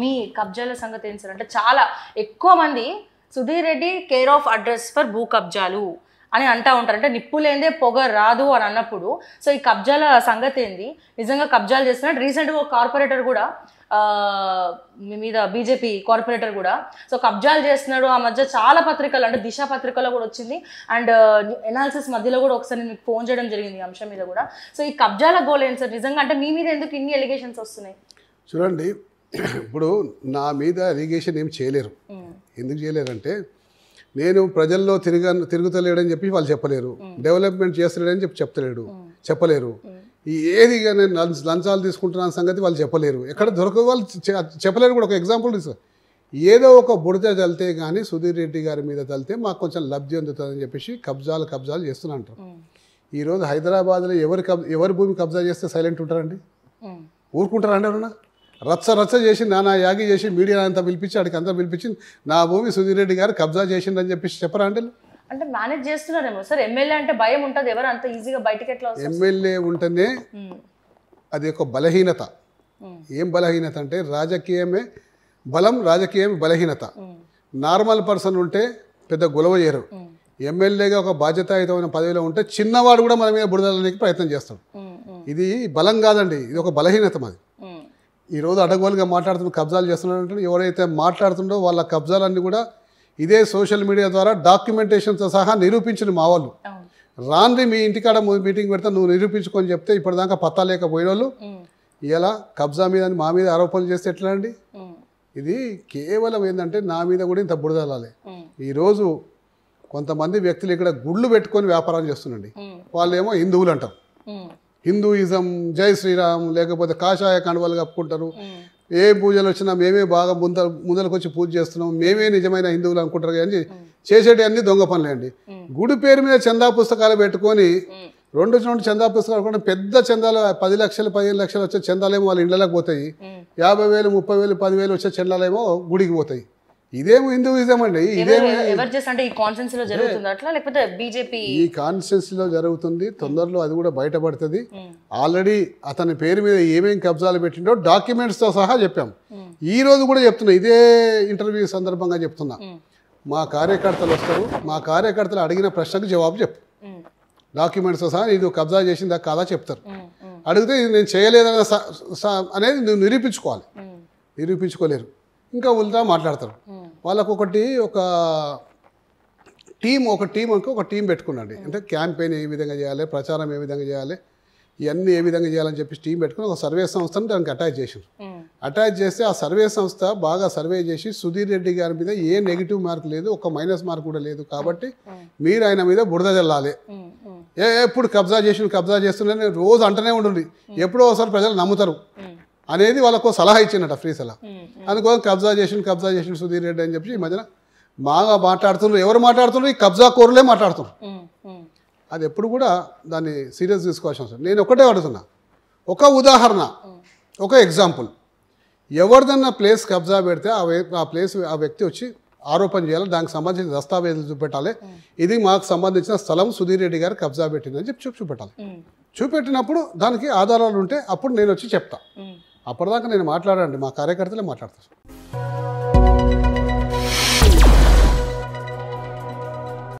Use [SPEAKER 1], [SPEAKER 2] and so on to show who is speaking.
[SPEAKER 1] మీ కబ్జాల సంగతి ఏం సార్ అంటే చాలా ఎక్కువ మంది Sudheer Reddy care of address for భూ కబ్జాలు అని అంటూ ఉంటారు అంటే నిప్పు పొగ రాదు అని అన్నప్పుడు సో ఈ కబ్జాల సంగతి ఏంది నిజంగా కబ్జాలు చేస్తున్నట్టు రీసెంట్గా ఒక కార్పొరేటర్ కూడా మీ మీద బీజేపీ కార్పొరేటర్ కూడా సో కబ్జాలు చేస్తున్నాడు ఆ మధ్య చాలా పత్రికలు అంటే దిశ పత్రికలో కూడా వచ్చింది అండ్ ఎనాలిసిస్ మధ్యలో కూడా ఒకసారి మీకు ఫోన్ చేయడం జరిగింది ఈ అంశం మీద కూడా సో ఈ కబ్జాల గోల్ ఏంటి సార్ నిజంగా అంటే మీ మీద ఎందుకు ఇన్ని ఎలిగేషన్స్ వస్తున్నాయి
[SPEAKER 2] చూడండి ఇప్పుడు నా మీద అలిగేషన్ ఏమి చేయలేరు ఎందుకు చేయలేరంటే నేను ప్రజల్లో తిరిగా తిరుగుతలేడని చెప్పి వాళ్ళు చెప్పలేరు డెవలప్మెంట్ చేస్తలేడని చెప్పి చెప్తలేడు చెప్పలేరు ఈ ఏదిగా నేను లంచాలు తీసుకుంటున్నాను సంగతి వాళ్ళు చెప్పలేరు ఎక్కడ దొరక వాళ్ళు చెప్పలేరు కూడా ఒక ఎగ్జాంపుల్ ఏదో ఒక బుడత తలితే కానీ సుధీర్ రెడ్డి గారి మీద తలితే మాకు కొంచెం లబ్ధి అందుతుందని చెప్పేసి కబ్జాలు కబ్జాలు చేస్తున్నా అంటారు ఈరోజు హైదరాబాద్లో ఎవరి కబ్ ఎవరి భూమి కబ్జా చేస్తే సైలెంట్ ఉంటారండి ఊరుకుంటారా అండి ఎవరన్నా రచ్చ రచ్చ చేసి నానా యాగి చేసి మీడియా అంతా పిలిపించి అడికి అంతా పిలిపించి నా భూమి సుధీర్ రెడ్డి గారు కబ్జా చేసిండని చెప్పేసి చెప్పరా అంటే
[SPEAKER 1] అంటే మేనేజ్ చేస్తున్నారేమో సార్ ఎమ్మెల్యే అంటే భయం ఉంటుంది ఎవరు అంత ఈజీగా బయటకి ఎట్లా
[SPEAKER 2] ఎమ్మెల్యే ఉంటేనే అది ఒక బలహీనత ఏం బలహీనత అంటే రాజకీయమే బలం రాజకీయం బలహీనత నార్మల్ పర్సన్ ఉంటే పెద్ద గొలవ చేయరు ఎమ్మెల్యేగా ఒక బాధ్యతాయుతమైన పదవిలో ఉంటే చిన్నవాడు కూడా మన మీద ప్రయత్నం చేస్తాడు ఇది బలం కాదండి ఇది ఒక బలహీనత మాది ఈరోజు అడగోలుగా మాట్లాడుతున్న కబ్జాలు చేస్తున్నారంటే ఎవరైతే మాట్లాడుతుండో వాళ్ళ కబ్జాలన్నీ కూడా ఇదే సోషల్ మీడియా ద్వారా డాక్యుమెంటేషన్తో సహా నిరూపించిన మా వాళ్ళు రాంది మీ ఇంటికాడ మీటింగ్ పెడితే నువ్వు నిరూపించుకొని చెప్తే ఇప్పటిదాకా పత్తా లేకపోయిన వాళ్ళు ఇలా కబ్జా మీద మా మీద ఆరోపణలు చేస్తే ఎట్లా అండి ఇది కేవలం ఏంటంటే నా మీద కూడా ఇంత బుడదలాలి ఈరోజు కొంతమంది వ్యక్తులు ఇక్కడ గుళ్ళు పెట్టుకొని వ్యాపారం చేస్తున్నాండి వాళ్ళు ఏమో హిందువులు అంటారు హిందూయిజం జై శ్రీరామ్ లేకపోతే కాషాయ కండవాలు కప్పుకుంటారు ఏ పూజలు వచ్చినా మేమే బాగా ముంద ముందరకు వచ్చి పూజ చేస్తున్నాం మేమే నిజమైన హిందువులు అనుకుంటారు కానీ చేసేటి అన్ని దొంగ పనులే అండి గుడి పేరు మీద చందా పుస్తకాలు పెట్టుకొని రెండు రెండు చందా పుస్తకాలు కూడా పెద్ద చందాలు పది లక్షలు పదిహేను లక్షలు వచ్చే చందాలేమో వాళ్ళ ఇళ్ళలోకి పోతాయి యాభై వేలు ముప్పై వేలు పదివేలు వచ్చే చందాలేమో గుడికి పోతాయి ఇదేం హిందూయిజం అండి ఈ
[SPEAKER 1] కాన్సెన్స్ లో జరుగుతుంది ఈ
[SPEAKER 2] జరుగుతుంది తొందరలో అది కూడా బయటపడుతుంది ఆల్రెడీ అతని పేరు మీద ఏమేమి కబ్జాలు పెట్టిండో డాక్యుమెంట్స్ తో సహా చెప్పాం ఈ రోజు కూడా చెప్తున్నా ఇదే ఇంటర్వ్యూ సందర్భంగా చెప్తున్నా మా కార్యకర్తలు వస్తారు మా కార్యకర్తలు అడిగిన ప్రశ్నకు జవాబు చెప్పు డాక్యుమెంట్స్ సహా ఇది కబ్జా చేసిందా కాదా చెప్తారు అడిగితే ఇది నేను చేయలేదన్న అనేది నువ్వు నిరూపించుకోవాలి నిరూపించుకోలేరు ఇంకా ఉల్తా మాట్లాడతారు వాళ్ళకు ఒకటి ఒక టీం ఒక టీం అనుకో ఒక టీం పెట్టుకున్నాండి అంటే క్యాంపెయిన్ ఏ విధంగా చేయాలి ప్రచారం ఏ విధంగా చేయాలి ఇవన్నీ ఏ విధంగా చేయాలని చెప్పి టీం పెట్టుకుని ఒక సర్వే సంస్థను దానికి అటాచ్ చేసారు అటాచ్ చేస్తే ఆ సర్వే సంస్థ బాగా సర్వే చేసి సుధీర్ రెడ్డి గారి మీద ఏ నెగిటివ్ మార్క్ లేదు ఒక మైనస్ మార్క్ కూడా లేదు కాబట్టి మీరు ఆయన మీద బురద జల్లాలి ఏ ఎప్పుడు కబ్జా చేసి కబ్జా చేస్తున్నారని రోజు అంటనే ఉండండి ఎప్పుడో ఒకసారి ప్రజలు నమ్ముతారు అనేది వాళ్ళకు సలహా ఇచ్చిండట ఫ్రీ సలహా అందుకోసం కబ్జా చేసిండు కబ్జా చేసిండు సుధీర్ రెడ్డి అని చెప్పి ఈ మధ్యన బాగా మాట్లాడుతున్నారు ఎవరు మాట్లాడుతున్నారు ఈ కబ్జా కోరులే మాట్లాడుతున్నారు అది ఎప్పుడు కూడా దాన్ని సీరియస్ తీసుకోవాల్సిన అవసరం నేను ఒకటే అడుగుతున్నా ఒక ఉదాహరణ ఒక ఎగ్జాంపుల్ ఎవరిదన్నా ప్లేస్ కబ్జా పెడితే ఆ ఆ ప్లేస్ ఆ వ్యక్తి వచ్చి ఆరోపణ చేయాలి దానికి సంబంధించిన దస్తావేజులు చూపెట్టాలి ఇది మాకు సంబంధించిన స్థలం సుధీర్ రెడ్డి గారు కబ్జా పెట్టిందని చెప్పి చూపెట్టాలి చూపెట్టినప్పుడు దానికి ఆధారాలు ఉంటే అప్పుడు నేను వచ్చి చెప్తాను అప్పటిదాకా నేను మాట్లాడండి మా కార్యకర్తలే మాట్లాడతారు